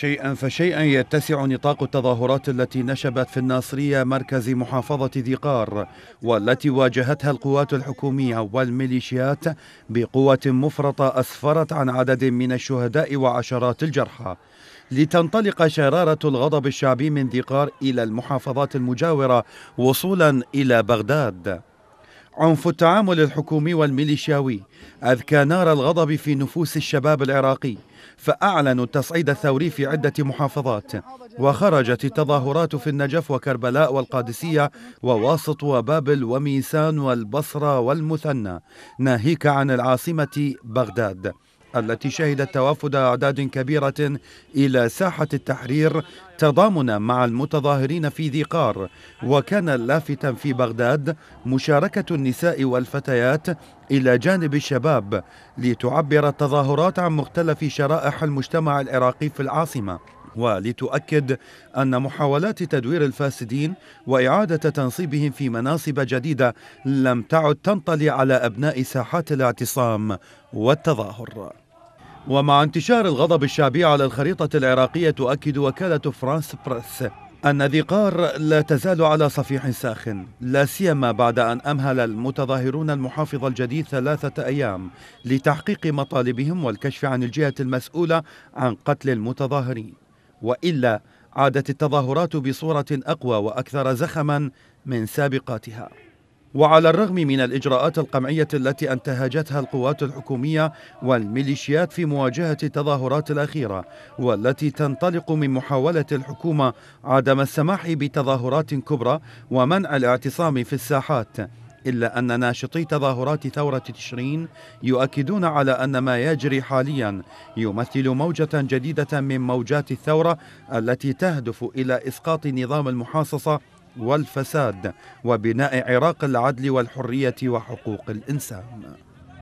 شيئا فشيئا يتسع نطاق التظاهرات التي نشبت في الناصرية مركز محافظة ذي قار والتي واجهتها القوات الحكومية والميليشيات بقوة مفرطة أسفرت عن عدد من الشهداء وعشرات الجرحى لتنطلق شرارة الغضب الشعبي من ذي قار إلى المحافظات المجاورة وصولا إلى بغداد عنف التعامل الحكومي والميليشياوي أذكى نار الغضب في نفوس الشباب العراقي فأعلنوا التصعيد الثوري في عدة محافظات وخرجت التظاهرات في النجف وكربلاء والقادسية وواسط وبابل وميسان والبصرة والمثنى ناهيك عن العاصمة بغداد التي شهدت توافد أعداد كبيرة إلى ساحة التحرير تضامنا مع المتظاهرين في ذي قار وكان لافتا في بغداد مشاركة النساء والفتيات إلى جانب الشباب لتعبر التظاهرات عن مختلف شرائح المجتمع العراقي في العاصمة ولتؤكد أن محاولات تدوير الفاسدين وإعادة تنصيبهم في مناصب جديدة لم تعد تنطلي على أبناء ساحات الاعتصام والتظاهر ومع انتشار الغضب الشعبي على الخريطة العراقية تؤكد وكالة فرانس بريس أن ذي قار لا تزال على صفيح ساخن لا سيما بعد أن أمهل المتظاهرون المحافظ الجديد ثلاثة أيام لتحقيق مطالبهم والكشف عن الجهة المسؤولة عن قتل المتظاهرين وإلا عادت التظاهرات بصورة أقوى وأكثر زخما من سابقاتها وعلى الرغم من الإجراءات القمعية التي أنتهجتها القوات الحكومية والميليشيات في مواجهة التظاهرات الأخيرة والتي تنطلق من محاولة الحكومة عدم السماح بتظاهرات كبرى ومنع الاعتصام في الساحات إلا أن ناشطي تظاهرات ثورة تشرين يؤكدون على أن ما يجري حاليا يمثل موجة جديدة من موجات الثورة التي تهدف إلى إسقاط نظام المحاصصة والفساد وبناء عراق العدل والحريه وحقوق الانسان